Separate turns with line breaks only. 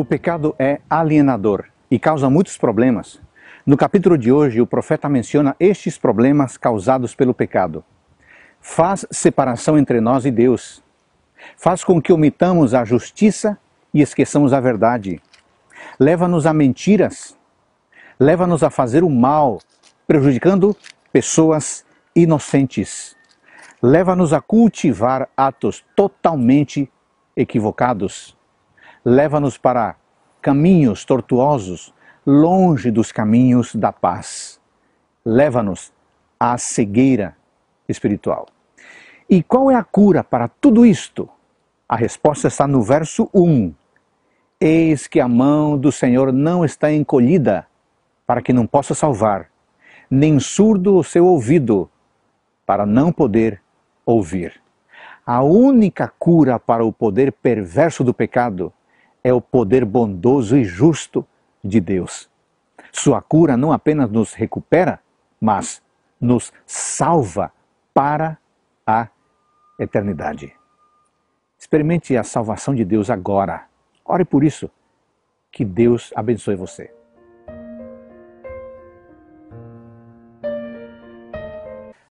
O pecado é alienador e causa muitos problemas. No capítulo de hoje, o profeta menciona estes problemas causados pelo pecado. Faz separação entre nós e Deus. Faz com que omitamos a justiça e esqueçamos a verdade. Leva-nos a mentiras. Leva-nos a fazer o mal, prejudicando pessoas inocentes. Leva-nos a cultivar atos totalmente equivocados leva-nos para caminhos tortuosos, longe dos caminhos da paz. Leva-nos à cegueira espiritual. E qual é a cura para tudo isto? A resposta está no verso 1. Eis que a mão do Senhor não está encolhida para que não possa salvar, nem surdo o seu ouvido para não poder ouvir. A única cura para o poder perverso do pecado é o poder bondoso e justo de Deus. Sua cura não apenas nos recupera, mas nos salva para a eternidade. Experimente a salvação de Deus agora. Ore por isso. Que Deus abençoe você.